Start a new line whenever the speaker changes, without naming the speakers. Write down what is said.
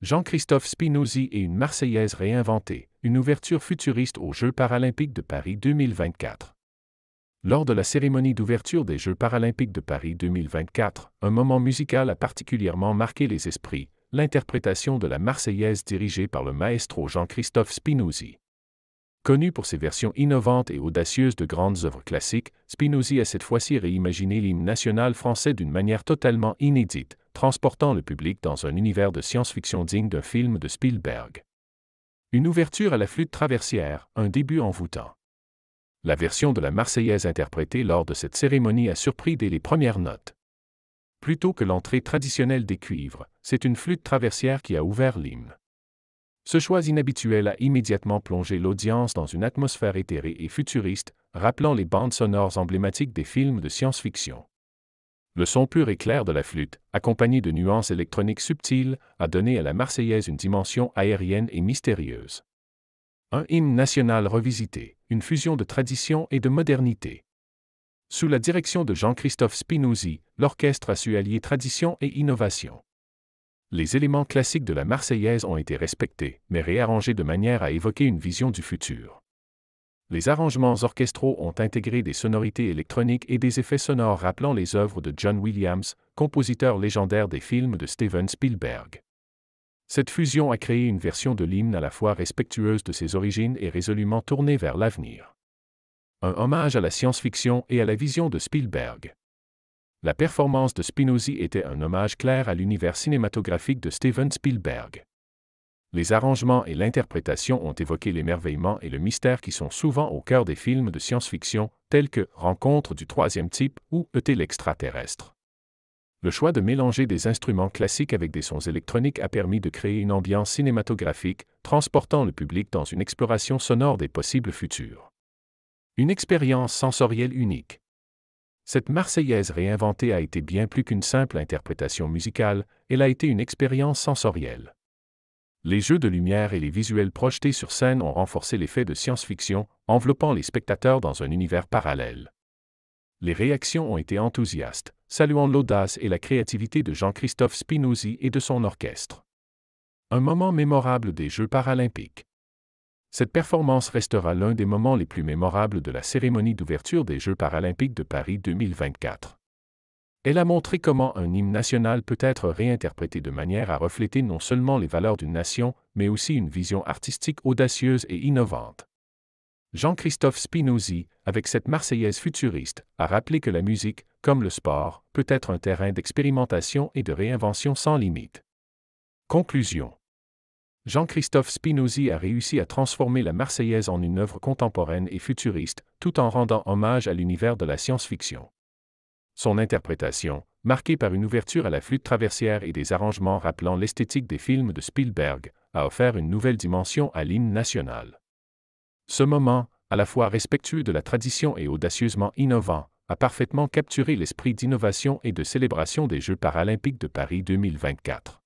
Jean-Christophe Spinozzi et une Marseillaise réinventée, une ouverture futuriste aux Jeux paralympiques de Paris 2024. Lors de la cérémonie d'ouverture des Jeux paralympiques de Paris 2024, un moment musical a particulièrement marqué les esprits, l'interprétation de la Marseillaise dirigée par le maestro Jean-Christophe Spinozzi. Connu pour ses versions innovantes et audacieuses de grandes œuvres classiques, Spinozzi a cette fois-ci réimaginé l'hymne national français d'une manière totalement inédite, transportant le public dans un univers de science-fiction digne d'un film de Spielberg. Une ouverture à la flûte traversière, un début envoûtant. La version de la Marseillaise interprétée lors de cette cérémonie a surpris dès les premières notes. Plutôt que l'entrée traditionnelle des cuivres, c'est une flûte traversière qui a ouvert l'hymne. Ce choix inhabituel a immédiatement plongé l'audience dans une atmosphère éthérée et futuriste, rappelant les bandes sonores emblématiques des films de science-fiction. Le son pur et clair de la flûte, accompagné de nuances électroniques subtiles, a donné à la Marseillaise une dimension aérienne et mystérieuse. Un hymne national revisité, une fusion de tradition et de modernité. Sous la direction de Jean-Christophe Spinozzi, l'orchestre a su allier tradition et innovation. Les éléments classiques de la Marseillaise ont été respectés, mais réarrangés de manière à évoquer une vision du futur les arrangements orchestraux ont intégré des sonorités électroniques et des effets sonores rappelant les œuvres de John Williams, compositeur légendaire des films de Steven Spielberg. Cette fusion a créé une version de l'hymne à la fois respectueuse de ses origines et résolument tournée vers l'avenir. Un hommage à la science-fiction et à la vision de Spielberg. La performance de Spinozzi était un hommage clair à l'univers cinématographique de Steven Spielberg. Les arrangements et l'interprétation ont évoqué l'émerveillement et le mystère qui sont souvent au cœur des films de science-fiction, tels que Rencontre du troisième type ou E.T. l'extraterrestre. Le choix de mélanger des instruments classiques avec des sons électroniques a permis de créer une ambiance cinématographique, transportant le public dans une exploration sonore des possibles futurs. Une expérience sensorielle unique. Cette Marseillaise réinventée a été bien plus qu'une simple interprétation musicale, elle a été une expérience sensorielle. Les jeux de lumière et les visuels projetés sur scène ont renforcé l'effet de science-fiction, enveloppant les spectateurs dans un univers parallèle. Les réactions ont été enthousiastes, saluant l'audace et la créativité de Jean-Christophe Spinozzi et de son orchestre. Un moment mémorable des Jeux paralympiques. Cette performance restera l'un des moments les plus mémorables de la cérémonie d'ouverture des Jeux paralympiques de Paris 2024. Elle a montré comment un hymne national peut être réinterprété de manière à refléter non seulement les valeurs d'une nation, mais aussi une vision artistique audacieuse et innovante. Jean-Christophe Spinozzi, avec cette Marseillaise futuriste, a rappelé que la musique, comme le sport, peut être un terrain d'expérimentation et de réinvention sans limite. Conclusion. Jean-Christophe Spinozzi a réussi à transformer la Marseillaise en une œuvre contemporaine et futuriste, tout en rendant hommage à l'univers de la science-fiction son interprétation, marquée par une ouverture à la flûte traversière et des arrangements rappelant l'esthétique des films de Spielberg, a offert une nouvelle dimension à l'hymne national. Ce moment, à la fois respectueux de la tradition et audacieusement innovant, a parfaitement capturé l'esprit d'innovation et de célébration des Jeux paralympiques de Paris 2024.